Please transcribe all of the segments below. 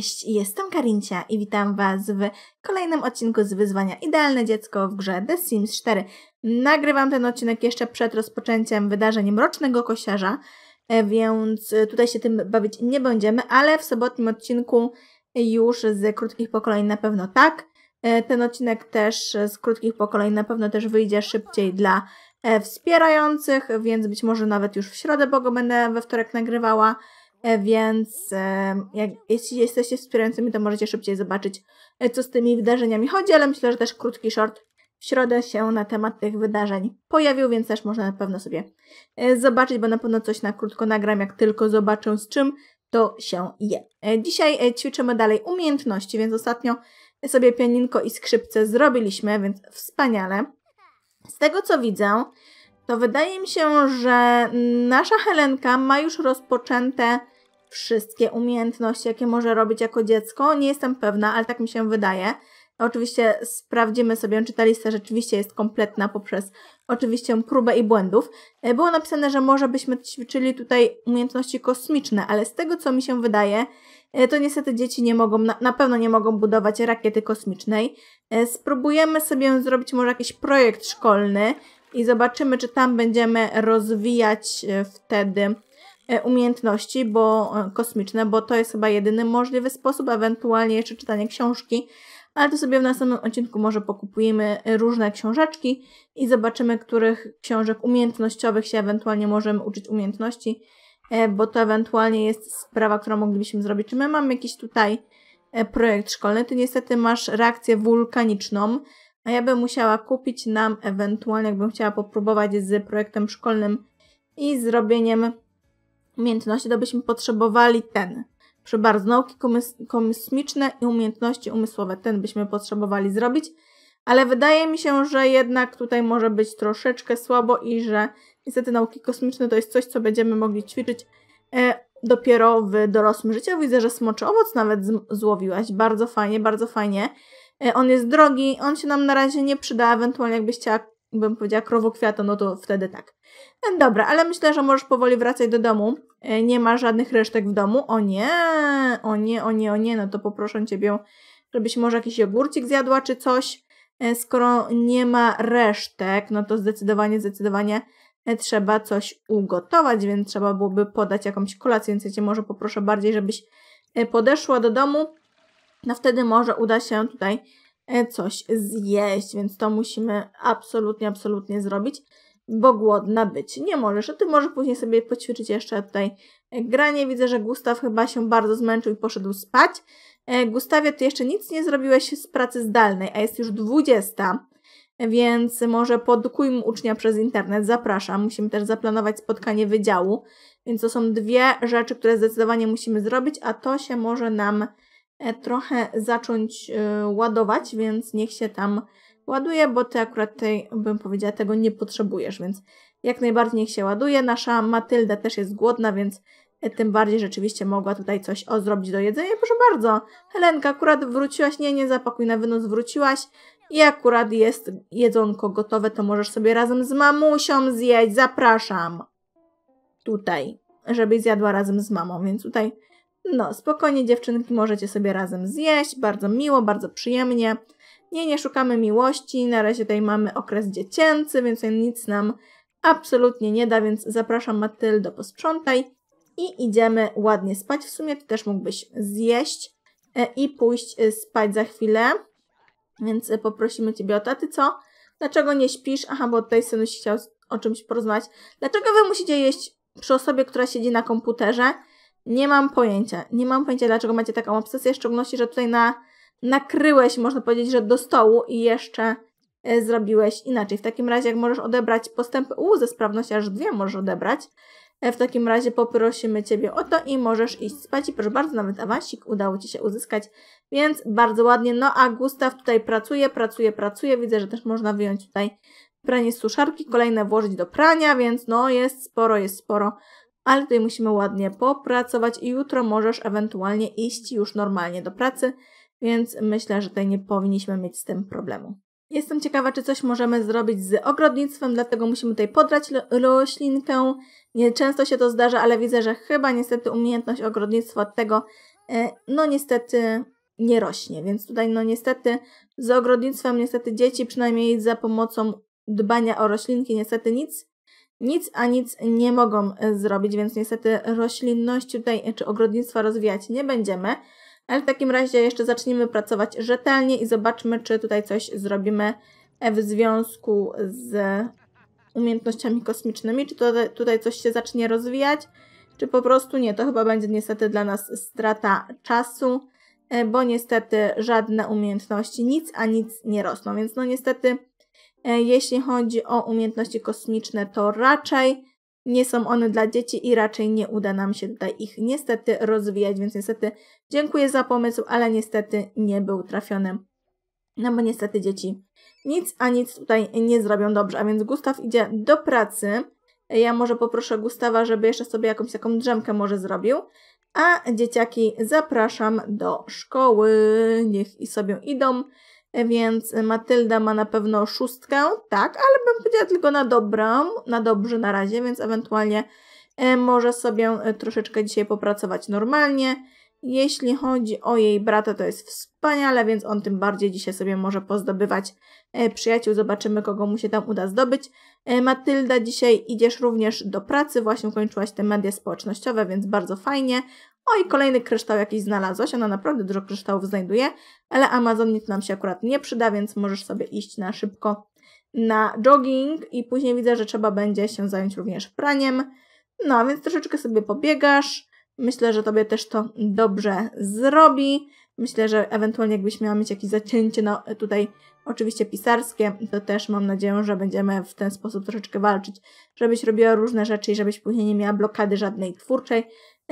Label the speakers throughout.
Speaker 1: Cześć, jestem Karincia i witam Was w kolejnym odcinku z wyzwania Idealne Dziecko w grze The Sims 4. Nagrywam ten odcinek jeszcze przed rozpoczęciem wydarzeń Mrocznego Kosiarza, e, więc e, tutaj się tym bawić nie będziemy, ale w sobotnim odcinku już z krótkich pokoleń na pewno tak. E, ten odcinek też z krótkich pokoleń na pewno też wyjdzie szybciej dla wspierających, więc być może nawet już w środę, bo go będę we wtorek nagrywała. E, więc jak, jeśli jesteście wspierającymi, to możecie szybciej zobaczyć, e, co z tymi wydarzeniami chodzi, ale myślę, że też krótki short w środę się na temat tych wydarzeń pojawił, więc też można na pewno sobie e, zobaczyć, bo na pewno coś na krótko nagram, jak tylko zobaczę z czym to się je. Dzisiaj ćwiczymy dalej umiejętności, więc ostatnio sobie pianinko i skrzypce zrobiliśmy, więc wspaniale. Z tego co widzę, to wydaje mi się, że nasza Helenka ma już rozpoczęte wszystkie umiejętności, jakie może robić jako dziecko. Nie jestem pewna, ale tak mi się wydaje. Oczywiście sprawdzimy sobie, czy ta lista rzeczywiście jest kompletna poprzez oczywiście próbę i błędów. E, było napisane, że może byśmy ćwiczyli tutaj umiejętności kosmiczne, ale z tego co mi się wydaje, e, to niestety dzieci nie mogą, na pewno nie mogą budować rakiety kosmicznej. E, spróbujemy sobie zrobić może jakiś projekt szkolny i zobaczymy, czy tam będziemy rozwijać wtedy E, umiejętności, bo e, kosmiczne, bo to jest chyba jedyny możliwy sposób, ewentualnie jeszcze czytanie książki, ale to sobie w następnym odcinku może pokupujemy e, różne książeczki i zobaczymy, których książek umiejętnościowych się ewentualnie możemy uczyć umiejętności, bo to ewentualnie jest sprawa, którą moglibyśmy zrobić. Czy my mamy jakiś tutaj projekt szkolny? Ty niestety masz reakcję wulkaniczną, a ja bym musiała kupić nam ewentualnie, jakbym chciała popróbować z projektem szkolnym i zrobieniem umiejętności, to byśmy potrzebowali ten. Przy bardzo nauki kosmiczne i umiejętności umysłowe ten byśmy potrzebowali zrobić, ale wydaje mi się, że jednak tutaj może być troszeczkę słabo i że niestety nauki kosmiczne to jest coś, co będziemy mogli ćwiczyć e, dopiero w dorosłym życiu. Widzę, że smoczy owoc nawet złowiłaś. Bardzo fajnie, bardzo fajnie. E, on jest drogi, on się nam na razie nie przyda, ewentualnie jakbyś chciała bym powiedziała krowokwiata, no to wtedy tak. E, dobra, ale myślę, że możesz powoli wracać do domu. E, nie ma żadnych resztek w domu. O nie, o nie, o nie, o nie, no to poproszę Ciebie, żebyś może jakiś jogurcik zjadła czy coś. E, skoro nie ma resztek, no to zdecydowanie, zdecydowanie trzeba coś ugotować, więc trzeba byłoby podać jakąś kolację, więc ja Cię może poproszę bardziej, żebyś podeszła do domu. No wtedy może uda się tutaj E, coś zjeść, więc to musimy absolutnie, absolutnie zrobić, bo głodna być nie możesz. A ty może później sobie poćwiczyć jeszcze tutaj granie. Widzę, że Gustaw chyba się bardzo zmęczył i poszedł spać. E, Gustawie, ty jeszcze nic nie zrobiłeś z pracy zdalnej, a jest już 20, więc może mu ucznia przez internet, zapraszam. Musimy też zaplanować spotkanie wydziału, więc to są dwie rzeczy, które zdecydowanie musimy zrobić, a to się może nam E, trochę zacząć e, ładować, więc niech się tam ładuje, bo ty akurat tej, bym powiedziała, tego nie potrzebujesz, więc jak najbardziej niech się ładuje. Nasza Matylda też jest głodna, więc e, tym bardziej rzeczywiście mogła tutaj coś ozrobić zrobić do jedzenia. Proszę bardzo, Helenka, akurat wróciłaś, nie, nie zapakuj na wynos, wróciłaś i akurat jest jedzonko gotowe, to możesz sobie razem z mamusią zjeść, zapraszam. Tutaj, żebyś zjadła razem z mamą, więc tutaj no, spokojnie dziewczynki możecie sobie razem zjeść, bardzo miło, bardzo przyjemnie. Nie, nie szukamy miłości, na razie tutaj mamy okres dziecięcy, więc nic nam absolutnie nie da, więc zapraszam Matyldo, posprzątaj i idziemy ładnie spać. W sumie ty też mógłbyś zjeść e, i pójść e, spać za chwilę, więc e, poprosimy Ciebie o to. A Ty co? Dlaczego nie śpisz? Aha, bo tutaj synuś chciał o czymś porozmawiać. Dlaczego Wy musicie jeść przy osobie, która siedzi na komputerze? Nie mam pojęcia. Nie mam pojęcia, dlaczego macie taką obsesję, w szczególności, że tutaj na, nakryłeś, można powiedzieć, że do stołu i jeszcze e, zrobiłeś inaczej. W takim razie, jak możesz odebrać postępy U ze sprawności, aż dwie możesz odebrać, e, w takim razie poprosimy Ciebie o to i możesz iść spać. I proszę bardzo, nawet awansik udało Ci się uzyskać, więc bardzo ładnie. No a Gustaw tutaj pracuje, pracuje, pracuje. Widzę, że też można wyjąć tutaj pranie z suszarki, kolejne włożyć do prania, więc no jest sporo, jest sporo ale tutaj musimy ładnie popracować i jutro możesz ewentualnie iść już normalnie do pracy, więc myślę, że tutaj nie powinniśmy mieć z tym problemu. Jestem ciekawa, czy coś możemy zrobić z ogrodnictwem, dlatego musimy tutaj podrać roślinkę. Nie często się to zdarza, ale widzę, że chyba niestety umiejętność ogrodnictwa tego, e, no niestety nie rośnie, więc tutaj no niestety z ogrodnictwem niestety dzieci, przynajmniej za pomocą dbania o roślinki niestety nic nic a nic nie mogą e, zrobić, więc niestety roślinności tutaj e, czy ogrodnictwa rozwijać nie będziemy. Ale w takim razie jeszcze zacznijmy pracować rzetelnie i zobaczmy, czy tutaj coś zrobimy e, w związku z umiejętnościami kosmicznymi, czy to, tutaj coś się zacznie rozwijać, czy po prostu nie. To chyba będzie niestety dla nas strata czasu, bo niestety żadne umiejętności nic a nic nie rosną, więc no niestety E, jeśli chodzi o umiejętności kosmiczne, to raczej nie są one dla dzieci i raczej nie uda nam się tutaj ich niestety rozwijać, więc niestety dziękuję za pomysł, ale niestety nie był trafiony. No bo niestety dzieci nic, a nic tutaj nie zrobią dobrze, a więc Gustaw idzie do pracy. E, ja może poproszę Gustawa, żeby jeszcze sobie jakąś taką drzemkę może zrobił. A dzieciaki zapraszam do szkoły. Niech i sobie idą więc Matylda ma na pewno szóstkę, tak, ale bym powiedziała tylko na dobrą, na dobrze na razie, więc ewentualnie e, może sobie e, troszeczkę dzisiaj popracować normalnie. Jeśli chodzi o jej brata, to jest wspaniale, więc on tym bardziej dzisiaj sobie może pozdobywać e, przyjaciół. Zobaczymy, kogo mu się tam uda zdobyć. Matylda, dzisiaj idziesz również do pracy, właśnie kończyłaś te media społecznościowe, więc bardzo fajnie. O i kolejny kryształ jakiś znalazłaś, ona naprawdę dużo kryształów znajduje, ale Amazon nic nam się akurat nie przyda, więc możesz sobie iść na szybko na jogging i później widzę, że trzeba będzie się zająć również praniem. No, więc troszeczkę sobie pobiegasz. Myślę, że tobie też to dobrze zrobi. Myślę, że ewentualnie jakbyś miała mieć jakieś zacięcie no, tutaj oczywiście pisarskie, to też mam nadzieję, że będziemy w ten sposób troszeczkę walczyć, żebyś robiła różne rzeczy i żebyś później nie miała blokady żadnej twórczej,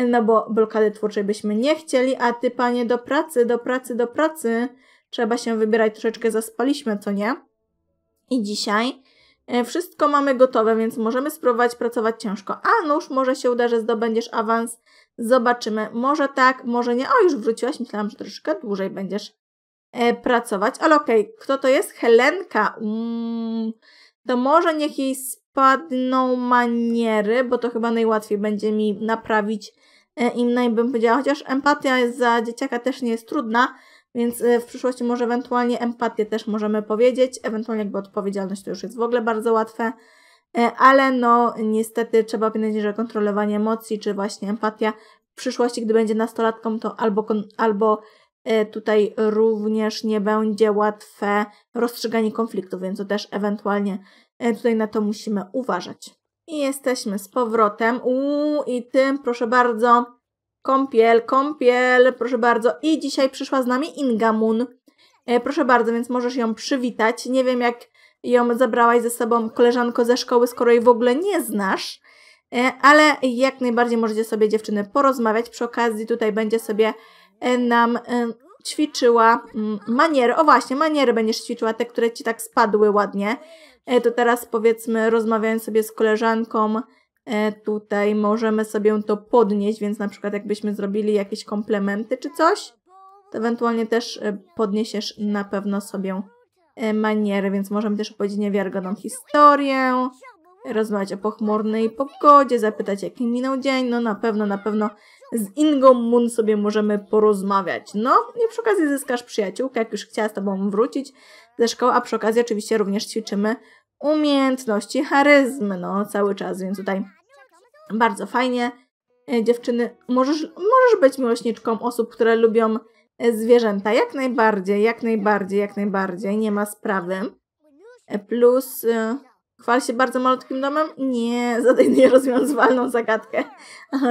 Speaker 1: no bo blokady twórczej byśmy nie chcieli, a ty panie do pracy, do pracy, do pracy trzeba się wybierać, troszeczkę zaspaliśmy, co nie? I dzisiaj e, wszystko mamy gotowe, więc możemy spróbować pracować ciężko. A nóż, może się uda, że zdobędziesz awans, zobaczymy. Może tak, może nie. O, już wróciłaś, myślałam, że troszeczkę dłużej będziesz e, pracować, ale okej, okay. kto to jest? Helenka. Mm, to może niech jej padną maniery, bo to chyba najłatwiej będzie mi naprawić e, im i bym powiedziała, chociaż empatia jest za dzieciaka też nie jest trudna, więc e, w przyszłości może ewentualnie empatię też możemy powiedzieć, ewentualnie jakby odpowiedzialność to już jest w ogóle bardzo łatwe, e, ale no niestety trzeba pamiętać, że kontrolowanie emocji czy właśnie empatia w przyszłości, gdy będzie nastolatką, to albo, albo tutaj również nie będzie łatwe rozstrzyganie konfliktów, więc to też ewentualnie E, tutaj na to musimy uważać. I jesteśmy z powrotem. Uuu, i tym, proszę bardzo, kąpiel, kąpiel, proszę bardzo. I dzisiaj przyszła z nami Ingamun. E, proszę bardzo, więc możesz ją przywitać. Nie wiem, jak ją zabrałaś ze sobą koleżanko ze szkoły, skoro jej w ogóle nie znasz. E, ale jak najbardziej możecie sobie dziewczyny porozmawiać. Przy okazji tutaj będzie sobie e, nam e, ćwiczyła mm, maniery. O właśnie, maniery będziesz ćwiczyła, te, które ci tak spadły ładnie. E, to teraz powiedzmy rozmawiając sobie z koleżanką, e, tutaj możemy sobie to podnieść, więc na przykład jakbyśmy zrobili jakieś komplementy czy coś, to ewentualnie też e, podniesiesz na pewno sobie manierę więc możemy też opowiedzieć niewiarygodną historię, rozmawiać o pochmurnej pogodzie, zapytać jaki minął dzień, no na pewno, na pewno z Ingą Moon sobie możemy porozmawiać. No i przy okazji zyskasz przyjaciółkę, jak już chciała z Tobą wrócić ze szkoły, a przy okazji oczywiście również ćwiczymy umiejętności charyzmy, no cały czas, więc tutaj bardzo fajnie. E, dziewczyny, możesz, możesz być miłośniczką osób, które lubią e, zwierzęta, jak najbardziej, jak najbardziej, jak najbardziej, nie ma sprawy. E, plus, chwal się bardzo malutkim domem? Nie, zadaj nierozwiązywalną zagadkę.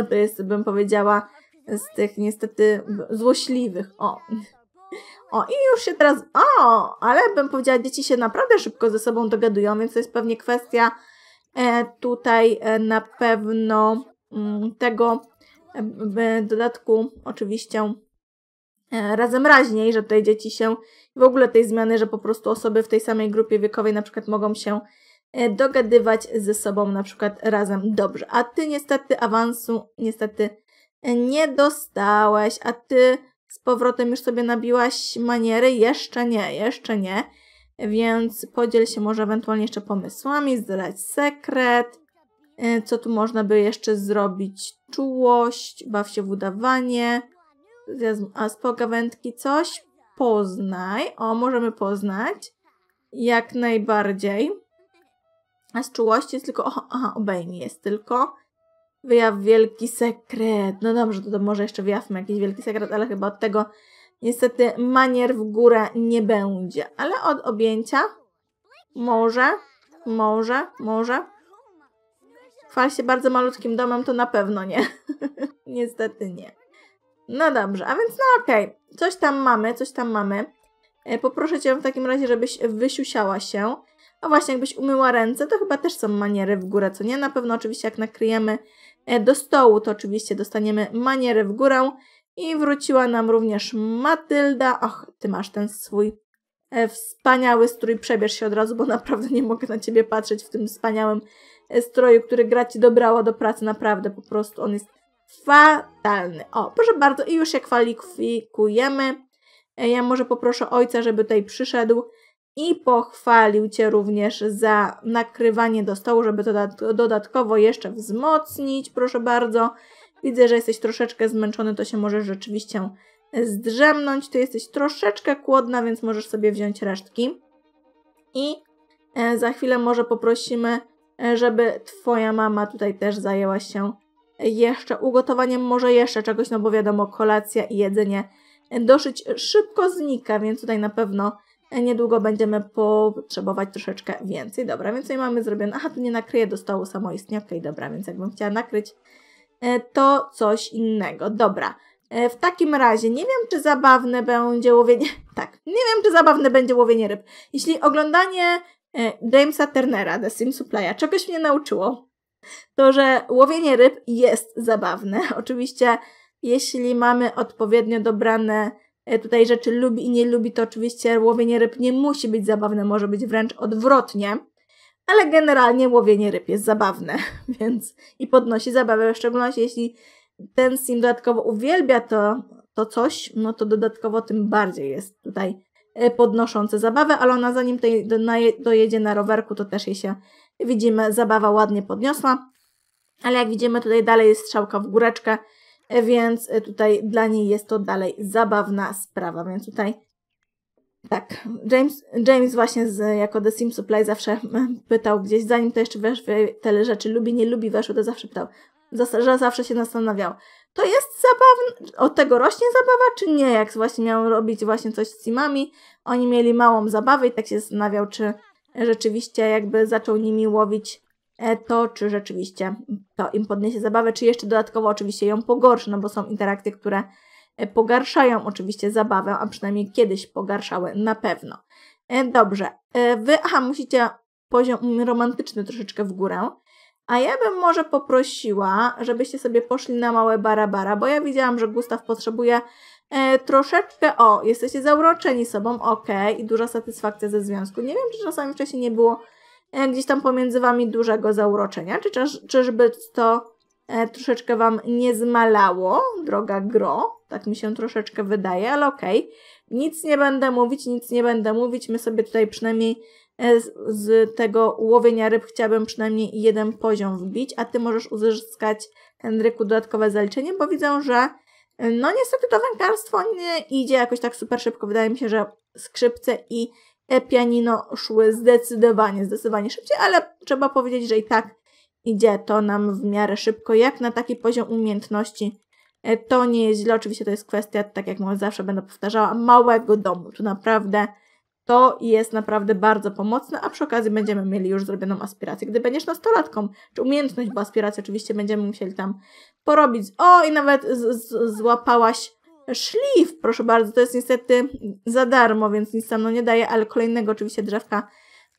Speaker 1: to jest, bym powiedziała, z tych niestety złośliwych. O, o, i już się teraz, o, ale bym powiedziała, dzieci się naprawdę szybko ze sobą dogadują, więc to jest pewnie kwestia e, tutaj e, na pewno m, mm, tego e, w dodatku, oczywiście e, razem raźniej, że tutaj dzieci się, w ogóle tej zmiany, że po prostu osoby w tej samej grupie wiekowej na przykład mogą się e, dogadywać ze sobą na przykład razem dobrze, a ty niestety awansu niestety nie dostałeś, a ty z powrotem już sobie nabiłaś maniery? Jeszcze nie, jeszcze nie. Więc podziel się może ewentualnie jeszcze pomysłami, zdrać sekret. E, co tu można by jeszcze zrobić? Czułość, baw się w udawanie. A z pogawędki coś? Poznaj. O, możemy poznać. Jak najbardziej. A z czułości jest tylko... Aha, aha obejmij jest tylko wyjaw wielki sekret. No dobrze, to, to może jeszcze wyjawmy jakiś wielki sekret, ale chyba od tego niestety manier w górę nie będzie. Ale od objęcia może, może, może. Chwal się bardzo malutkim domem, to na pewno nie. niestety nie. No dobrze, a więc no okej. Okay. Coś tam mamy, coś tam mamy. E, poproszę Cię w takim razie, żebyś wysiusiała się. A no właśnie, jakbyś umyła ręce, to chyba też są maniery w górę, co nie? Na pewno oczywiście jak nakryjemy E, do stołu to oczywiście dostaniemy manierę w górę i wróciła nam również Matylda. Och, ty masz ten swój e, wspaniały strój, przebierz się od razu, bo naprawdę nie mogę na ciebie patrzeć w tym wspaniałym e, stroju, który gra ci dobrała do pracy, naprawdę po prostu on jest fatalny. O, proszę bardzo i już się kwalifikujemy. Ja może poproszę ojca, żeby tutaj przyszedł i pochwalił Cię również za nakrywanie do stołu, żeby to dodatkowo jeszcze wzmocnić. Proszę bardzo. Widzę, że jesteś troszeczkę zmęczony, to się możesz rzeczywiście zdrzemnąć. Ty jesteś troszeczkę kłodna, więc możesz sobie wziąć resztki. I e, za chwilę może poprosimy, e, żeby Twoja mama tutaj też zajęła się jeszcze ugotowaniem może jeszcze czegoś, no bo wiadomo, kolacja i jedzenie dosyć szybko znika, więc tutaj na pewno niedługo będziemy potrzebować troszeczkę więcej. Dobra, więc mamy zrobione, aha, tu nie nakryję, dostało samoistnie, okej, okay, dobra, więc jakbym chciała nakryć, e, to coś innego. Dobra, e, w takim razie nie wiem, czy zabawne będzie łowienie, tak, nie wiem, czy zabawne będzie łowienie ryb. Jeśli oglądanie e, Jamesa Turnera, The Sims Supplya, czegoś mnie nauczyło, to że łowienie ryb jest zabawne. Oczywiście, jeśli mamy odpowiednio dobrane E, tutaj rzeczy lubi i nie lubi, to oczywiście łowienie ryb nie musi być zabawne, może być wręcz odwrotnie. Ale generalnie łowienie ryb jest zabawne, więc i podnosi zabawę, w szczególności jeśli ten sim dodatkowo uwielbia to, to coś, no to dodatkowo tym bardziej jest tutaj e, podnoszące zabawę, ale ona zanim dojedzie na rowerku, to też jej się, widzimy, zabawa ładnie podniosła. Ale jak widzimy tutaj dalej jest strzałka w góreczkę, E, więc e, tutaj dla niej jest to dalej zabawna sprawa, więc tutaj tak, James, James właśnie z, jako The Sim Supply zawsze pytał gdzieś, zanim to jeszcze weszły tyle rzeczy, lubi, nie lubi, weszło, to zawsze pytał, że zawsze się zastanawiał, to jest zabawne, od tego rośnie zabawa, czy nie, jak właśnie miał robić właśnie coś z Simami, oni mieli małą zabawę i tak się zastanawiał, czy rzeczywiście jakby zaczął nimi łowić E, to czy rzeczywiście to im podniesie zabawę, czy jeszcze dodatkowo oczywiście ją pogorszy, no bo są interakcje, które e, pogarszają oczywiście zabawę, a przynajmniej kiedyś pogarszały na pewno. E, dobrze, wy, aha, musicie poziom romantyczny troszeczkę w górę, a ja bym może poprosiła, żebyście sobie poszli na małe barabara, bo ja widziałam, że Gustaw potrzebuje E, troszeczkę, o, jesteście zauroczeni sobą, ok, i duża satysfakcja ze związku. Nie wiem, czy czasami wcześniej nie było E, gdzieś tam pomiędzy Wami dużego zauroczenia. Czy, czyż, czyżby to e, troszeczkę Wam nie zmalało, droga gro? Tak mi się troszeczkę wydaje, ale okej. Okay. Nic nie będę mówić, nic nie będę mówić. My sobie tutaj przynajmniej e, z, z tego łowienia ryb chciałabym przynajmniej jeden poziom wbić, a Ty możesz uzyskać, Henryku, dodatkowe zaliczenie, bo widzę, że e, no niestety to wędkarstwo nie idzie jakoś tak super szybko. Wydaje mi się, że skrzypce i e-pianino szły zdecydowanie, zdecydowanie szybciej, ale trzeba powiedzieć, że i tak idzie to nam w miarę szybko, jak na taki poziom umiejętności. E, to nie jest źle, oczywiście to jest kwestia, tak jak mówię, zawsze będę powtarzała, małego domu. Tu naprawdę to jest naprawdę bardzo pomocne, a przy okazji będziemy mieli już zrobioną aspirację. Gdy będziesz nastolatką, czy umiejętność, bo aspirację oczywiście będziemy musieli tam porobić. O, i nawet z, z, złapałaś szlif, proszę bardzo, to jest niestety za darmo, więc nic tam no nie daje, ale kolejnego oczywiście drzewka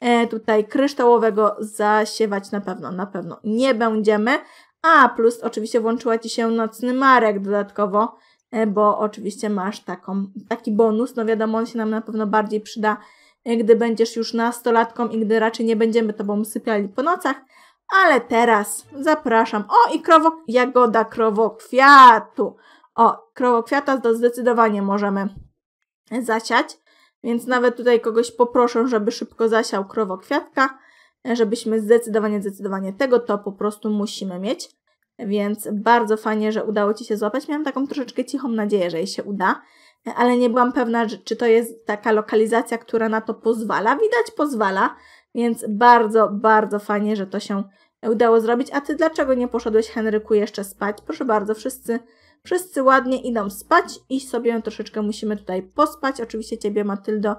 Speaker 1: e, tutaj kryształowego zasiewać na pewno, na pewno nie będziemy. A, plus oczywiście włączyła Ci się nocny marek dodatkowo, e, bo oczywiście masz taką, taki bonus, no wiadomo, on się nam na pewno bardziej przyda, e, gdy będziesz już nastolatką i gdy raczej nie będziemy Tobą sypiali po nocach, ale teraz zapraszam. O, i krowo, jagoda krowokwiatu. O, krowokwiata zdecydowanie możemy zasiać, więc nawet tutaj kogoś poproszę, żeby szybko zasiał krowokwiatka, żebyśmy zdecydowanie, zdecydowanie tego to po prostu musimy mieć. Więc bardzo fajnie, że udało Ci się złapać. Miałam taką troszeczkę cichą nadzieję, że jej się uda, ale nie byłam pewna, czy to jest taka lokalizacja, która na to pozwala. Widać pozwala, więc bardzo, bardzo fajnie, że to się udało zrobić. A Ty dlaczego nie poszedłeś, Henryku, jeszcze spać? Proszę bardzo, wszyscy Wszyscy ładnie idą spać i sobie troszeczkę musimy tutaj pospać. Oczywiście Ciebie, Matyldo,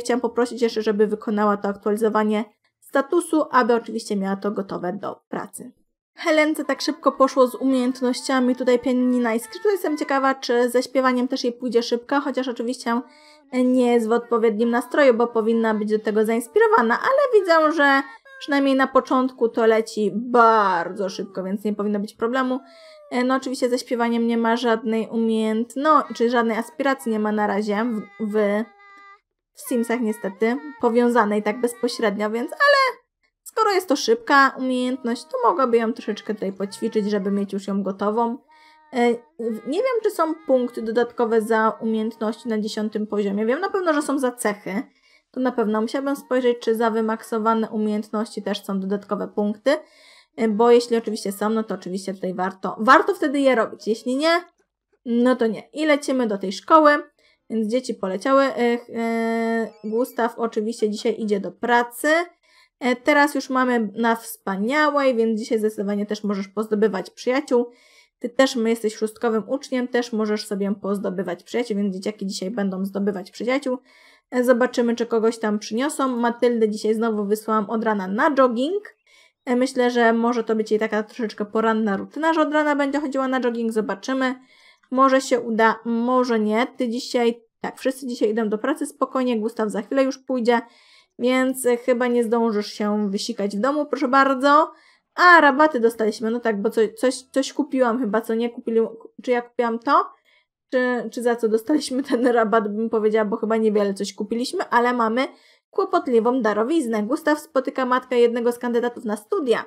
Speaker 1: chciałam poprosić jeszcze, żeby wykonała to aktualizowanie statusu, aby oczywiście miała to gotowe do pracy. Helence tak szybko poszło z umiejętnościami tutaj pianina i skrzydła. Jestem ciekawa, czy ze śpiewaniem też jej pójdzie szybko, chociaż oczywiście nie jest w odpowiednim nastroju, bo powinna być do tego zainspirowana, ale widzę, że przynajmniej na początku to leci bardzo szybko, więc nie powinno być problemu. E, no oczywiście ze śpiewaniem nie ma żadnej umiejętności, czy żadnej aspiracji nie ma na razie w, w, w Simsach niestety, powiązanej tak bezpośrednio, więc ale skoro jest to szybka umiejętność, to mogłaby ją troszeczkę tutaj poćwiczyć, żeby mieć już ją gotową. E, nie wiem, czy są punkty dodatkowe za umiejętności na dziesiątym poziomie. Wiem na pewno, że są za cechy. To na pewno musiałabym spojrzeć, czy za wymaksowane umiejętności też są dodatkowe punkty. E, bo jeśli oczywiście są, no to oczywiście tutaj warto, warto wtedy je robić. Jeśli nie, no to nie. I lecimy do tej szkoły, więc dzieci poleciały. E, e, Gustaw oczywiście dzisiaj idzie do pracy. Teraz już mamy na wspaniałej, więc dzisiaj zdecydowanie też możesz pozdobywać przyjaciół. Ty też my jesteś szóstkowym uczniem, też możesz sobie pozdobywać przyjaciół, więc dzieciaki dzisiaj będą zdobywać przyjaciół. Zobaczymy, czy kogoś tam przyniosą. Matyldę dzisiaj znowu wysłałam od rana na jogging. E, myślę, że może to być jej taka troszeczkę poranna rutyna, że od rana będzie chodziła na jogging, zobaczymy. Może się uda, może nie. Ty dzisiaj, tak, wszyscy dzisiaj idą do pracy spokojnie, Gustaw za chwilę już pójdzie, więc e, chyba nie zdążysz się wysikać w domu, proszę bardzo. A, rabaty dostaliśmy, no tak, bo coś, coś, coś kupiłam chyba, co nie kupili, czy ja kupiłam to? Czy, czy za co dostaliśmy ten rabat, bym powiedziała, bo chyba niewiele coś kupiliśmy, ale mamy kłopotliwą darowiznę. Gustaw spotyka matkę jednego z kandydatów na studia.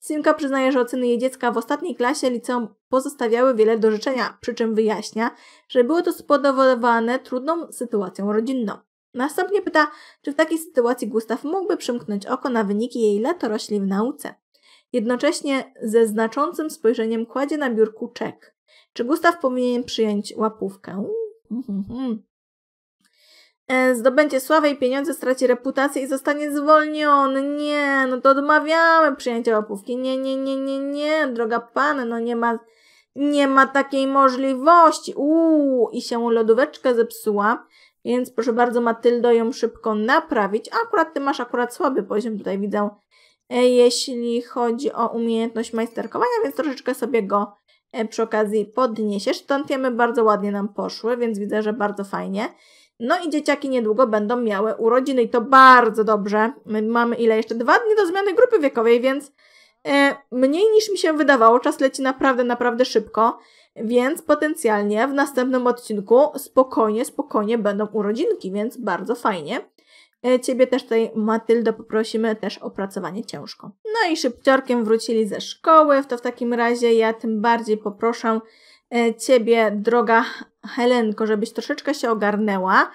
Speaker 1: Simka przyznaje, że oceny jej dziecka w ostatniej klasie liceum pozostawiały wiele do życzenia, przy czym wyjaśnia, że było to spowodowane trudną sytuacją rodzinną. Następnie pyta, czy w takiej sytuacji Gustaw mógłby przymknąć oko na wyniki jej letorośli w nauce. Jednocześnie ze znaczącym spojrzeniem kładzie na biurku czek. Czy Gustaw powinien przyjąć łapówkę? Mm -hmm. E, zdobędzie sławę i pieniądze, straci reputację i zostanie zwolniony. Nie, no to odmawiamy przyjęcia łapówki. Nie, nie, nie, nie, nie, droga pana, no nie ma, nie ma takiej możliwości. Uuu, i się lodóweczka zepsuła, więc proszę bardzo Matyldo ją szybko naprawić. A akurat ty masz akurat słaby poziom, tutaj widzę, e, jeśli chodzi o umiejętność majsterkowania, więc troszeczkę sobie go e, przy okazji podniesiesz. Stąd bardzo ładnie nam poszły, więc widzę, że bardzo fajnie. No i dzieciaki niedługo będą miały urodziny i to bardzo dobrze. My mamy ile jeszcze? Dwa dni do zmiany grupy wiekowej, więc e, mniej niż mi się wydawało. Czas leci naprawdę, naprawdę szybko, więc potencjalnie w następnym odcinku spokojnie, spokojnie będą urodzinki, więc bardzo fajnie. E, ciebie też tutaj, Matyldo, poprosimy też o pracowanie ciężko. No i szybciorkiem wrócili ze szkoły, w to w takim razie ja tym bardziej poproszę E, ciebie, droga Helenko, żebyś troszeczkę się ogarnęła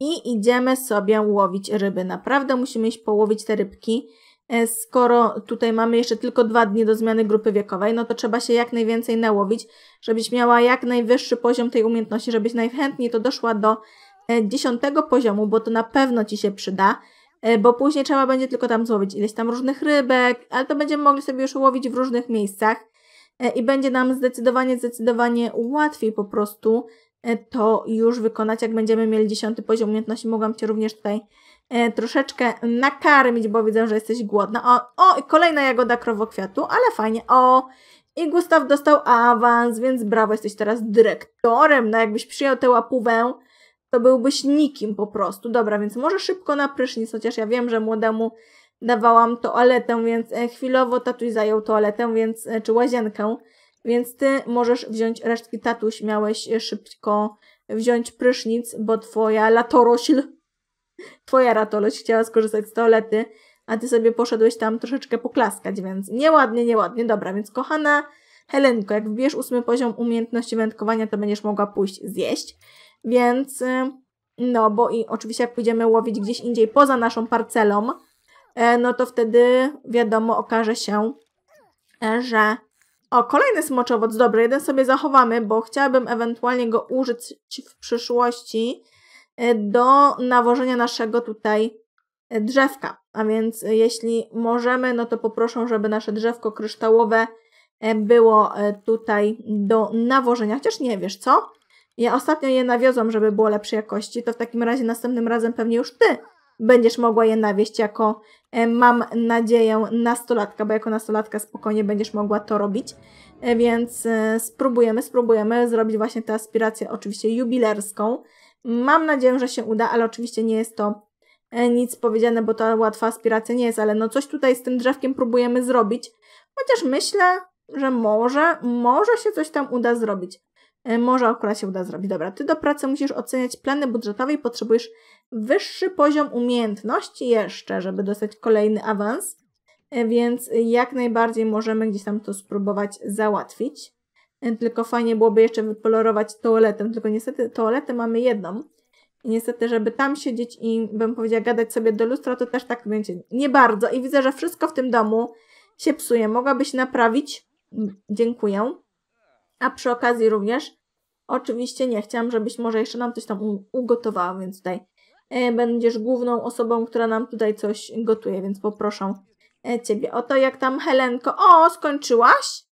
Speaker 1: i idziemy sobie łowić ryby. Naprawdę musimy iść połowić te rybki. E, skoro tutaj mamy jeszcze tylko dwa dni do zmiany grupy wiekowej, no to trzeba się jak najwięcej nałowić, żebyś miała jak najwyższy poziom tej umiejętności, żebyś najchętniej to doszła do e, dziesiątego poziomu, bo to na pewno Ci się przyda, bo później trzeba będzie tylko tam złowić ileś tam różnych rybek, ale to będziemy mogli sobie już łowić w różnych miejscach. E, i będzie nam zdecydowanie, zdecydowanie łatwiej po prostu e, to już wykonać, jak będziemy mieli dziesiąty poziom umiejętności. Mogłam Cię również tutaj e, troszeczkę nakarmić, bo widzę, że jesteś głodna. O, o i kolejna jagoda krowokwiatu, ale fajnie. O, i Gustaw dostał awans, więc brawo, jesteś teraz dyrektorem. No jakbyś przyjął tę łapówę, to byłbyś nikim po prostu. Dobra, więc może szybko na prysznic, chociaż ja wiem, że młodemu dawałam toaletę, więc e, chwilowo tatuś zajął toaletę, więc, e, czy łazienkę, więc ty możesz wziąć resztki tatuś, miałeś e, szybko wziąć prysznic, bo twoja latorośl, twoja ratorośl chciała skorzystać z toalety, a ty sobie poszedłeś tam troszeczkę poklaskać, więc nieładnie, nieładnie, dobra, więc kochana Helenko, jak wbierz ósmy poziom umiejętności wędkowania, to będziesz mogła pójść zjeść, więc no, bo i oczywiście jak pójdziemy łowić gdzieś indziej poza naszą parcelą, E, no to wtedy wiadomo, okaże się, e, że o, kolejny smoczowoc, dobry, jeden sobie zachowamy, bo chciałabym ewentualnie go użyć w przyszłości e, do nawożenia naszego tutaj drzewka. A więc jeśli możemy, no to poproszę, żeby nasze drzewko kryształowe było tutaj do nawożenia. Chociaż nie, wiesz co? Ja ostatnio je nawiozłam, żeby było lepszej jakości, to w takim razie następnym razem pewnie już Ty będziesz mogła je nawieść jako, e, mam nadzieję, nastolatka, bo jako nastolatka spokojnie będziesz mogła to robić. E, więc e, spróbujemy, spróbujemy zrobić właśnie tę aspirację, oczywiście jubilerską. Mam nadzieję, że się uda, ale oczywiście nie jest to nic powiedziane, bo ta łatwa aspiracja nie jest, ale no coś tutaj z tym drzewkiem próbujemy zrobić. Chociaż myślę, że może, może się coś tam uda zrobić. Może akurat się uda zrobić. Dobra, ty do pracy musisz oceniać plany budżetowe i potrzebujesz wyższy poziom umiejętności jeszcze, żeby dostać kolejny awans, e, więc jak najbardziej możemy gdzieś tam to spróbować załatwić. E, tylko fajnie byłoby jeszcze wypolerować toaletę, tylko niestety toaletę mamy jedną. I niestety, żeby tam siedzieć i bym powiedziała gadać sobie do lustra, to też tak będzie nie bardzo. I widzę, że wszystko w tym domu się psuje. Mogłabyś naprawić. Dziękuję. A przy okazji również, oczywiście nie chciałam, żebyś może jeszcze nam coś tam ugotowała, więc tutaj E, będziesz główną osobą, która nam tutaj coś gotuje, więc poproszę e, Ciebie o to, jak tam Helenko. O, skończyłaś?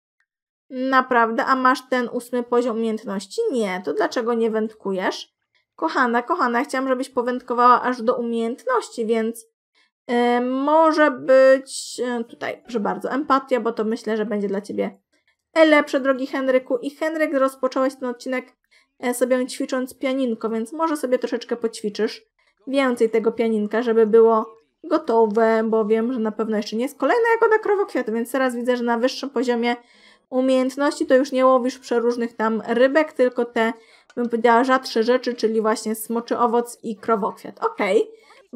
Speaker 1: Naprawdę? A masz ten ósmy poziom umiejętności? Nie, to dlaczego nie wędkujesz? Kochana, kochana, chciałam, żebyś powędkowała aż do umiejętności, więc e, może być tutaj, proszę bardzo, empatia, bo to myślę, że będzie dla Ciebie lepsze, drogi Henryku. I Henryk, rozpocząłeś ten odcinek sobie ćwicząc pianinko, więc może sobie troszeczkę poćwiczysz więcej tego pianinka, żeby było gotowe, bo wiem, że na pewno jeszcze nie jest kolejna jagoda krowokwiatu, więc teraz widzę, że na wyższym poziomie umiejętności to już nie łowisz przeróżnych tam rybek, tylko te, bym powiedziała, rzadsze rzeczy, czyli właśnie smoczy owoc i krowokwiat. Okej, okay.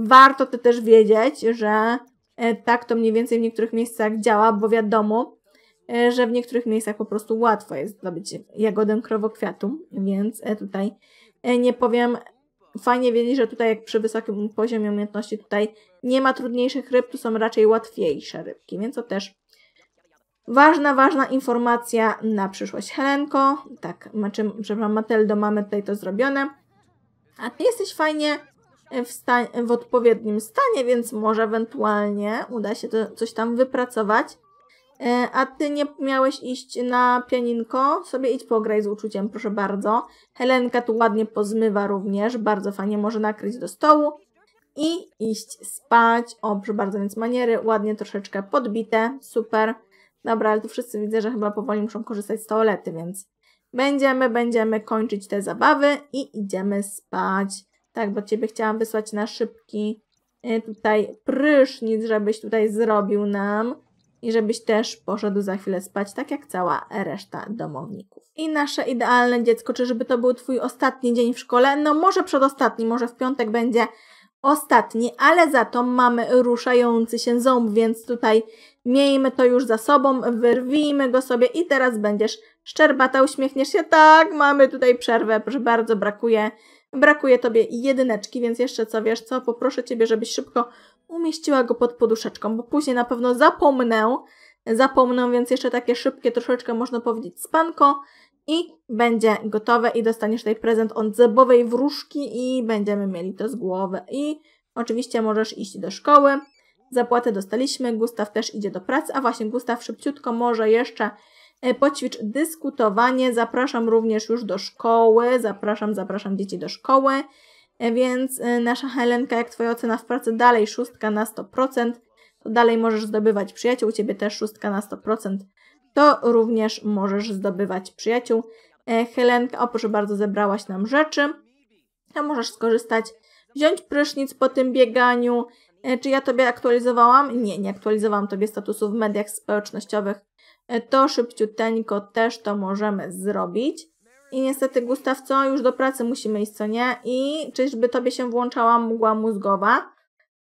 Speaker 1: warto to też wiedzieć, że e, tak to mniej więcej w niektórych miejscach działa, bo wiadomo, e, że w niektórych miejscach po prostu łatwo jest zdobyć jagodę krowokwiatu, więc e, tutaj nie powiem fajnie wiedzieć, że tutaj jak przy wysokim poziomie umiejętności tutaj nie ma trudniejszych ryb, tu są raczej łatwiejsze rybki, więc to też ważna, ważna informacja na przyszłość. Helenko, tak, znaczy, przepraszam, Mateldo, mamy tutaj to zrobione, a Ty jesteś fajnie e, w, w odpowiednim stanie, więc może ewentualnie uda się to coś tam wypracować. E, a ty nie miałeś iść na pianinko? Sobie idź pograj z uczuciem, proszę bardzo. Helenka tu ładnie pozmywa również, bardzo fajnie może nakryć do stołu i iść spać. O, proszę bardzo, więc maniery ładnie troszeczkę podbite, super. Dobra, ale tu wszyscy widzę, że chyba powoli muszą korzystać z toalety, więc będziemy, będziemy kończyć te zabawy i idziemy spać. Tak, bo Ciebie chciałam wysłać na szybki e, tutaj prysznic, żebyś tutaj zrobił nam i żebyś też poszedł za chwilę spać, tak jak cała reszta domowników. I nasze idealne dziecko, czy żeby to był Twój ostatni dzień w szkole? No może przedostatni, może w piątek będzie ostatni, ale za to mamy ruszający się ząb, więc tutaj miejmy to już za sobą, wyrwijmy go sobie i teraz będziesz szczerbata, uśmiechniesz się, tak, mamy tutaj przerwę, proszę bardzo, brakuje, brakuje Tobie jedyneczki, więc jeszcze co wiesz co, poproszę Ciebie, żebyś szybko umieściła go pod poduszeczką, bo później na pewno zapomnę, zapomnę, więc jeszcze takie szybkie troszeczkę można powiedzieć spanko i będzie gotowe i dostaniesz tutaj prezent od zębowej wróżki i będziemy mieli to z głowy i oczywiście możesz iść do szkoły. Zapłatę dostaliśmy, Gustaw też idzie do pracy, a właśnie Gustaw szybciutko może jeszcze e, poćwicz dyskutowanie. Zapraszam również już do szkoły, zapraszam, zapraszam dzieci do szkoły. E, więc e, nasza Helenka, jak Twoja ocena w pracy dalej szóstka na 100%, to dalej możesz zdobywać przyjaciół, Ciebie też szóstka na 100%, to również możesz zdobywać przyjaciół. E, Helenka, oprócz bardzo, zebrałaś nam rzeczy, to możesz skorzystać, wziąć prysznic po tym bieganiu. Czy ja Tobie aktualizowałam? Nie, nie aktualizowałam Tobie statusu w mediach społecznościowych. To szybciuteńko też to możemy zrobić i niestety Gustaw co? Już do pracy musimy iść, co nie? I czyżby tobie się włączała mgła mózgowa?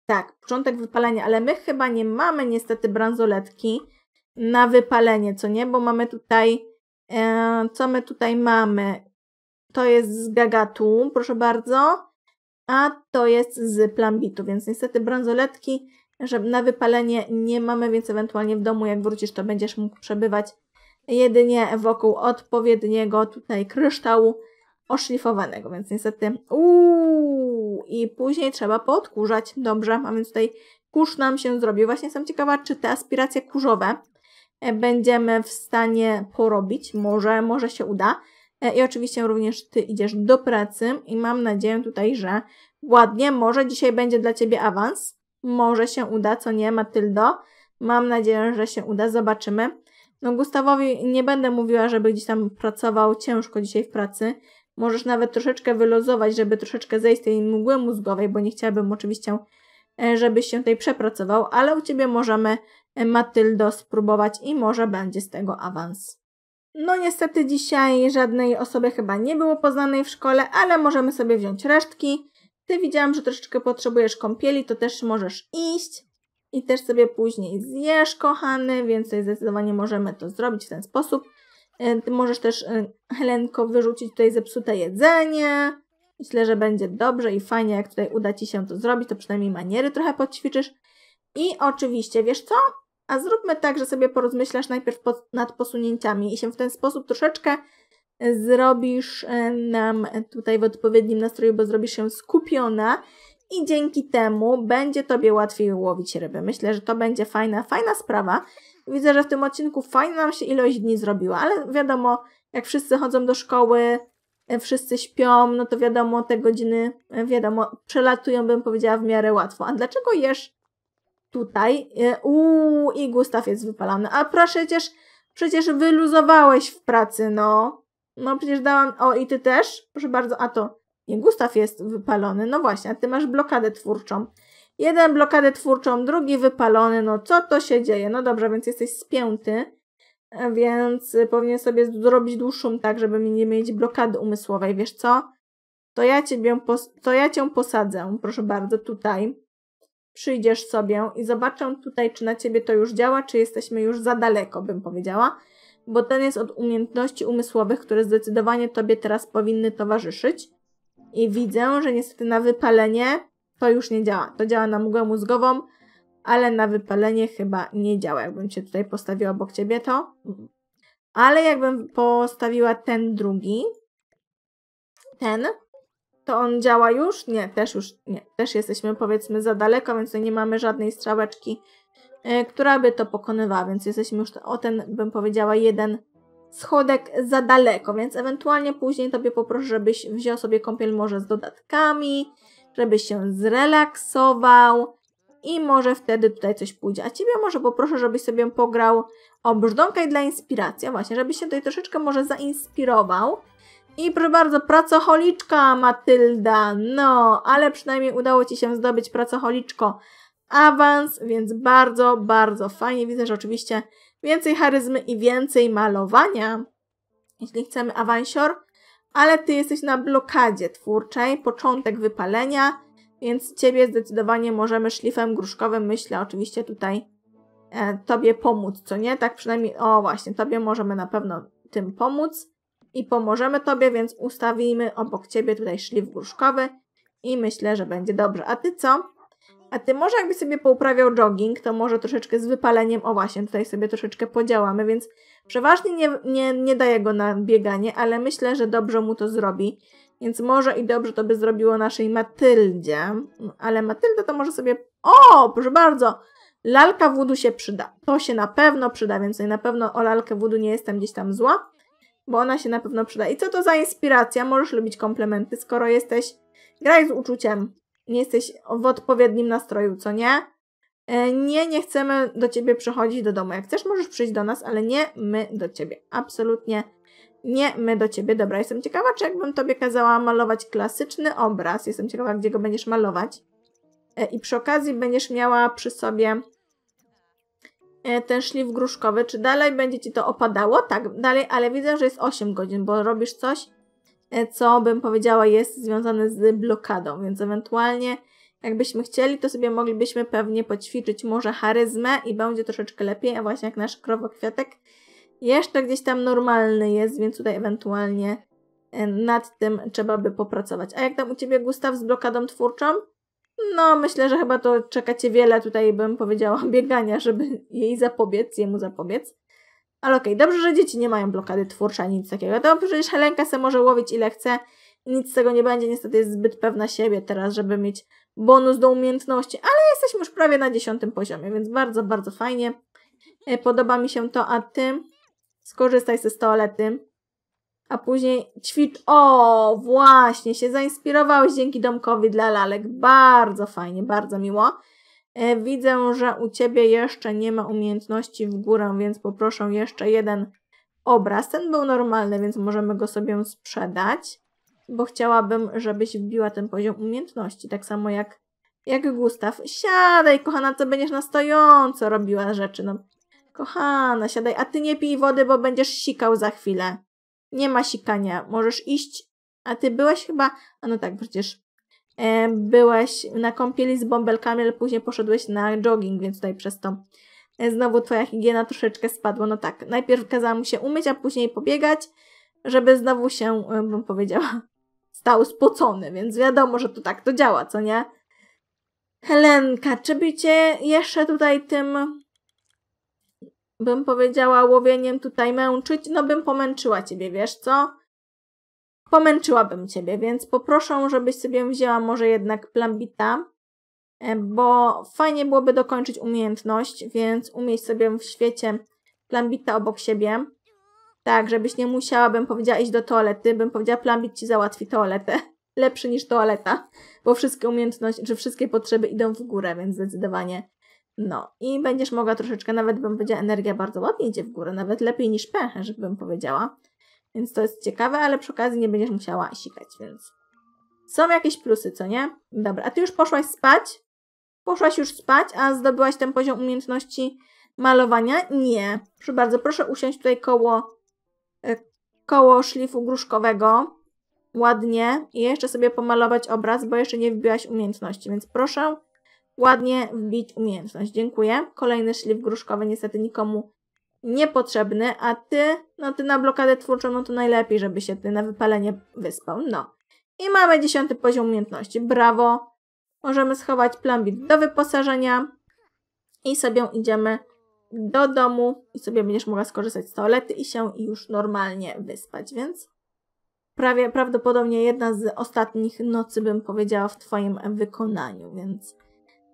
Speaker 1: Tak, początek wypalenia, ale my chyba nie mamy niestety bransoletki na wypalenie, co nie? Bo mamy tutaj, e, co my tutaj mamy? To jest z gagatu, proszę bardzo, a to jest z plambitu, więc niestety bransoletki że na wypalenie nie mamy, więc ewentualnie w domu jak wrócisz, to będziesz mógł przebywać jedynie wokół odpowiedniego tutaj kryształu oszlifowanego, więc niestety uuu, i później trzeba podkurzać dobrze, a więc tutaj kurz nam się zrobił. Właśnie jestem ciekawa, czy te aspiracje kurzowe e, będziemy w stanie porobić, może, może się uda. E, I oczywiście również Ty idziesz do pracy i mam nadzieję tutaj, że ładnie, może dzisiaj będzie dla Ciebie awans, może się uda, co nie Matyldo, mam nadzieję, że się uda, zobaczymy. No Gustawowi nie będę mówiła, żeby gdzieś tam pracował ciężko dzisiaj w pracy. Możesz nawet troszeczkę wylozować, żeby troszeczkę zejść z tej mgły mózgowej, bo nie chciałabym oczywiście, e, żebyś się tutaj przepracował, ale u Ciebie możemy e, Matyldo spróbować i może będzie z tego awans. No niestety dzisiaj żadnej osoby chyba nie było poznanej w szkole, ale możemy sobie wziąć resztki. Ty widziałam, że troszeczkę potrzebujesz kąpieli, to też możesz iść i też sobie później zjesz, kochany, więc tutaj zdecydowanie możemy to zrobić w ten sposób. E, ty możesz też, e, Helenko, wyrzucić tutaj zepsute jedzenie. Myślę, że będzie dobrze i fajnie, jak tutaj uda Ci się to zrobić, to przynajmniej maniery trochę podćwiczysz. I oczywiście, wiesz co? A zróbmy tak, że sobie porozmyślasz najpierw nad posunięciami i się w ten sposób troszeczkę e, zrobisz nam tutaj w odpowiednim nastroju, bo zrobisz się skupiona i dzięki temu będzie Tobie łatwiej łowić ryby. Myślę, że to będzie fajna, fajna sprawa. Widzę, że w tym odcinku fajna nam się ilość dni zrobiła, ale wiadomo, jak wszyscy chodzą do szkoły, e, wszyscy śpią, no to wiadomo, te godziny, e, wiadomo, przelatują, bym powiedziała, w miarę łatwo. A dlaczego jesz tutaj? E, uuu, i Gustaw jest wypalany. A proszę, przecież, przecież wyluzowałeś w pracy, no. No przecież dałam, o i ty też? Proszę bardzo, a to i Gustaw jest wypalony. No właśnie, a ty masz blokadę twórczą. Jeden blokadę twórczą, drugi wypalony. No co to się dzieje? No dobrze, więc jesteś spięty, więc powinien sobie zrobić dłuższą tak, żeby nie mieć blokady umysłowej. Wiesz co? To ja, ciebie to ja cię posadzę, proszę bardzo, tutaj. Przyjdziesz sobie i zobaczę tutaj, czy na ciebie to już działa, czy jesteśmy już za daleko, bym powiedziała. Bo ten jest od umiejętności umysłowych, które zdecydowanie tobie teraz powinny towarzyszyć i widzę, że niestety na wypalenie to już nie działa. To działa na mgłę mózgową, ale na wypalenie chyba nie działa. Jakbym się tutaj postawiła obok ciebie, to. Mhm. Ale jakbym postawiła ten drugi, ten, to on działa już? Nie, też już nie. Też jesteśmy powiedzmy za daleko, więc nie mamy żadnej strzałeczki, e, która by to pokonywała, więc jesteśmy już o ten, bym powiedziała, jeden schodek za daleko, więc ewentualnie później Tobie poproszę, żebyś wziął sobie kąpiel może z dodatkami, żebyś się zrelaksował i może wtedy tutaj coś pójdzie. A Ciebie może poproszę, żebyś sobie pograł o dla inspiracji, właśnie, żebyś się tutaj troszeczkę może zainspirował. I proszę bardzo, pracocholiczka Matylda, no, ale przynajmniej udało Ci się zdobyć pracocholiczko awans, więc bardzo, bardzo fajnie. Widzę, że oczywiście więcej charyzmy i więcej malowania, jeśli chcemy awansior, ale ty jesteś na blokadzie twórczej, początek wypalenia, więc ciebie zdecydowanie możemy szlifem gruszkowym, myślę oczywiście tutaj e, tobie pomóc, co nie? Tak przynajmniej, o właśnie, tobie możemy na pewno tym pomóc i pomożemy tobie, więc ustawimy obok ciebie tutaj szlif gruszkowy i myślę, że będzie dobrze. A ty co? A ty może jakby sobie pouprawiał jogging, to może troszeczkę z wypaleniem, o właśnie, tutaj sobie troszeczkę podziałamy, więc przeważnie nie, nie, nie daje go na bieganie, ale myślę, że dobrze mu to zrobi. Więc może i dobrze to by zrobiło naszej Matyldzie, ale Matylda to może sobie... O, proszę bardzo, lalka wudu się przyda. To się na pewno przyda, więc na pewno o lalkę wudu nie jestem gdzieś tam zła, bo ona się na pewno przyda. I co to za inspiracja? Możesz lubić komplementy, skoro jesteś... Graj z uczuciem, nie jesteś w odpowiednim nastroju, co nie? E, nie, nie chcemy do ciebie przychodzić do domu. Jak chcesz, możesz przyjść do nas, ale nie my do ciebie. Absolutnie nie my do ciebie. Dobra, jestem ciekawa, czy jakbym tobie kazała malować klasyczny obraz. Jestem ciekawa, gdzie go będziesz malować. E, I przy okazji będziesz miała przy sobie e, ten szlif gruszkowy. Czy dalej będzie ci to opadało? Tak, dalej, ale widzę, że jest 8 godzin, bo robisz coś, E, co bym powiedziała jest związane z blokadą, więc ewentualnie jakbyśmy chcieli, to sobie moglibyśmy pewnie poćwiczyć może charyzmę i będzie troszeczkę lepiej, a właśnie jak nasz krowokwiatek jeszcze gdzieś tam normalny jest, więc tutaj ewentualnie e, nad tym trzeba by popracować. A jak tam u Ciebie Gustaw z blokadą twórczą? No, myślę, że chyba to czeka Cię wiele tutaj, bym powiedziała, biegania, żeby jej zapobiec, jemu zapobiec. Ale okej, okay, dobrze, że dzieci nie mają blokady twórczej nic takiego. Dobrze, że Helenka se może łowić ile chce. Nic z tego nie będzie, niestety jest zbyt pewna siebie teraz, żeby mieć bonus do umiejętności, ale jesteśmy już prawie na dziesiątym poziomie, więc bardzo, bardzo fajnie. E, podoba mi się to, a ty skorzystaj ze stolety, a później ćwicz. O, właśnie, się zainspirowałeś dzięki domkowi dla lalek. Bardzo fajnie, bardzo miło. E, widzę, że u Ciebie jeszcze nie ma umiejętności w górę, więc poproszę jeszcze jeden obraz. Ten był normalny, więc możemy go sobie sprzedać, bo chciałabym, żebyś wbiła ten poziom umiejętności, tak samo jak, jak Gustaw. Siadaj, kochana, co będziesz na stojąco robiła rzeczy. No, kochana, siadaj, a Ty nie pij wody, bo będziesz sikał za chwilę. Nie ma sikania, możesz iść, a Ty byłeś chyba... A no tak, przecież E, byłeś na kąpieli z bąbelkami, ale później poszedłeś na jogging, więc tutaj przez to e, znowu twoja higiena troszeczkę spadła. No tak, najpierw kazałam mu się umyć, a później pobiegać, żeby znowu się, e, bym powiedziała, stał spocony, więc wiadomo, że to tak to działa, co nie? Helenka, czy by cię jeszcze tutaj tym, bym powiedziała, łowieniem tutaj męczyć? No bym pomęczyła ciebie, wiesz co? pomęczyłabym ciebie, więc poproszę, żebyś sobie wzięła może jednak plambita, e, bo fajnie byłoby dokończyć umiejętność, więc umieść sobie w świecie plambita obok siebie. Tak, żebyś nie musiała, bym powiedziała iść do toalety, bym powiedziała plambit ci załatwi toaletę. Lepszy niż toaleta, bo wszystkie umiejętności, czy wszystkie potrzeby idą w górę, więc zdecydowanie no. I będziesz mogła troszeczkę, nawet bym powiedziała, energia bardzo ładnie idzie w górę, nawet lepiej niż pęcherz, bym powiedziała. Więc to jest ciekawe, ale przy okazji nie będziesz musiała sikać, więc są jakieś plusy, co nie? Dobra, a ty już poszłaś spać? Poszłaś już spać, a zdobyłaś ten poziom umiejętności malowania? Nie. Proszę bardzo, proszę usiąść tutaj koło, e, koło szlifu gruszkowego. Ładnie. I jeszcze sobie pomalować obraz, bo jeszcze nie wbiłaś umiejętności, więc proszę ładnie wbić umiejętność. Dziękuję. Kolejny szlif gruszkowy niestety nikomu niepotrzebny, a ty, no ty na blokadę twórczą, no to najlepiej, żeby się ty na wypalenie wyspał. No. I mamy dziesiąty poziom umiejętności. Brawo. Możemy schować plambit do wyposażenia i sobie idziemy do domu i sobie będziesz mogła skorzystać z toalety i się już normalnie wyspać, więc prawie prawdopodobnie jedna z ostatnich nocy bym powiedziała w Twoim wykonaniu, więc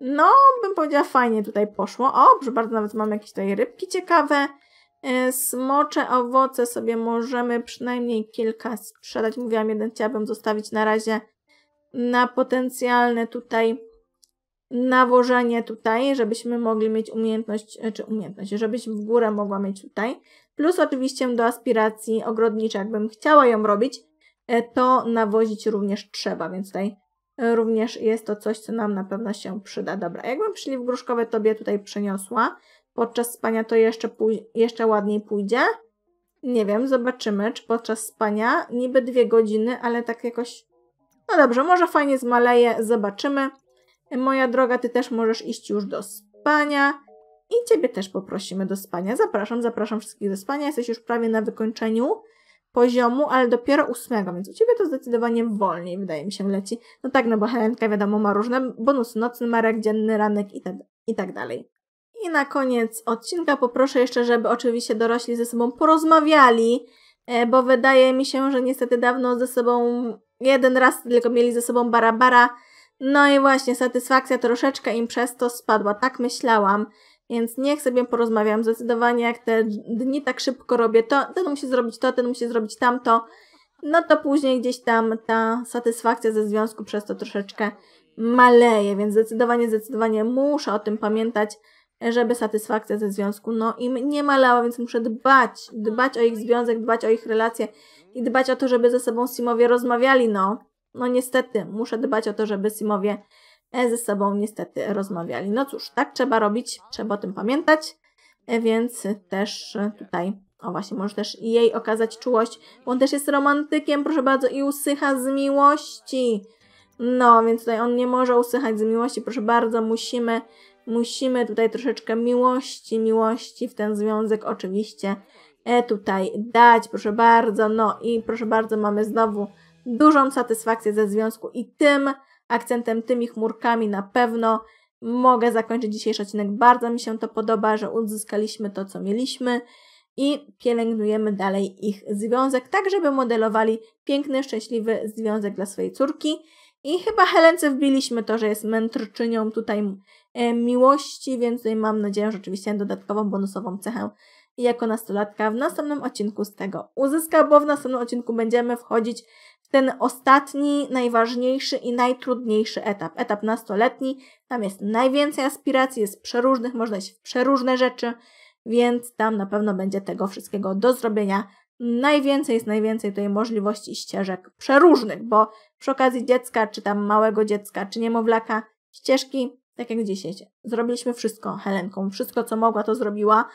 Speaker 1: no, bym powiedziała, fajnie tutaj poszło. O, bardzo, nawet mamy jakieś tutaj rybki ciekawe. E, smocze owoce sobie możemy przynajmniej kilka sprzedać. Mówiłam, jeden chciałabym zostawić na razie na potencjalne tutaj nawożenie tutaj, żebyśmy mogli mieć umiejętność, e, czy umiejętność, żebyś w górę mogła mieć tutaj. Plus oczywiście do aspiracji ogrodniczej, jakbym chciała ją robić, e, to nawozić również trzeba, więc tutaj również jest to coś, co nam na pewno się przyda. Dobra, jakbym przyliw gruszkowy tobie tutaj przeniosła, podczas spania to jeszcze, pój- jeszcze ładniej pójdzie. Nie wiem, zobaczymy, czy podczas spania niby dwie godziny, ale tak jakoś. No dobrze, może fajnie zmaleje, zobaczymy. Moja droga, ty też możesz iść już do spania. I ciebie też poprosimy do spania. Zapraszam, zapraszam wszystkich do spania. Jesteś już prawie na wykończeniu poziomu, ale dopiero ósmego, więc u ciebie to zdecydowanie wolniej, wydaje mi się, leci. No tak, no bo Helenka, wiadomo, ma różne bonusy nocny, marek dzienny, ranek i tak, i tak dalej. I na koniec odcinka poproszę jeszcze, żeby oczywiście dorośli ze sobą porozmawiali, e, bo wydaje mi się, że niestety dawno ze sobą jeden raz tylko mieli ze sobą barabara. No i właśnie, satysfakcja troszeczkę im przez to spadła, tak myślałam. Więc niech sobie porozmawiam. Zdecydowanie jak te dni tak szybko robię, to ten musi zrobić to, ten musi zrobić tamto. No to później gdzieś tam ta satysfakcja ze związku przez to troszeczkę maleje, więc zdecydowanie, zdecydowanie muszę o tym pamiętać, żeby satysfakcja ze związku no im nie malała, więc muszę dbać, dbać o ich związek, dbać o ich relacje i dbać o to, żeby ze sobą Simowie rozmawiali, no. No niestety, muszę dbać o to, żeby Simowie e, ze sobą niestety rozmawiali. No cóż, tak trzeba robić, trzeba o tym pamiętać, e, więc też e, tutaj, o właśnie, może też jej okazać czułość, on też jest romantykiem, proszę bardzo, i usycha z miłości. No, więc tutaj on nie może usychać z miłości, proszę bardzo, musimy Musimy tutaj troszeczkę miłości, miłości w ten związek oczywiście e, tutaj dać, proszę bardzo. No i proszę bardzo, mamy znowu dużą satysfakcję ze związku i tym akcentem, tymi chmurkami na pewno mogę zakończyć dzisiejszy odcinek. Bardzo mi się to podoba, że uzyskaliśmy to, co mieliśmy i pielęgnujemy dalej ich związek, tak żeby modelowali piękny, szczęśliwy związek dla swojej córki. I chyba Helence wbiliśmy to, że jest mędrczynią tutaj E, miłości, więc tutaj mam nadzieję, że oczywiście dodatkową bonusową cechę jako nastolatka w następnym odcinku z tego uzyska, bo w następnym odcinku będziemy wchodzić w ten ostatni, najważniejszy i najtrudniejszy etap. Etap nastoletni, tam jest najwięcej aspiracji, jest przeróżnych, można iść w przeróżne rzeczy, więc tam na pewno będzie tego wszystkiego do zrobienia najwięcej jest najwięcej tutaj możliwości ścieżek przeróżnych, bo przy okazji dziecka, czy tam małego dziecka, czy niemowlaka, ścieżki tak jak dzisiaj. Zrobiliśmy wszystko Helenką, wszystko co mogła to zrobiła,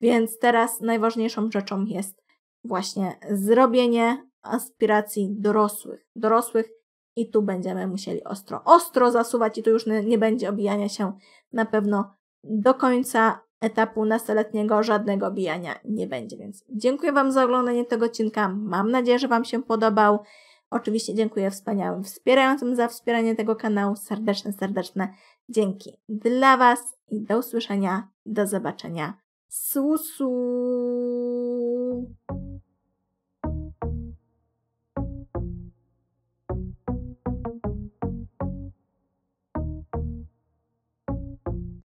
Speaker 1: więc teraz najważniejszą rzeczą jest właśnie zrobienie aspiracji dorosłych, dorosłych i tu będziemy musieli ostro, ostro zasuwać i tu już nie, nie będzie obijania się na pewno do końca etapu nastoletniego żadnego bijania nie będzie, więc dziękuję Wam za oglądanie tego odcinka, mam nadzieję, że Wam się podobał. Oczywiście dziękuję wspaniałym wspierającym za wspieranie tego kanału. Serdeczne, serdeczne Dzięki dla Was i do usłyszenia, do zobaczenia. Susu!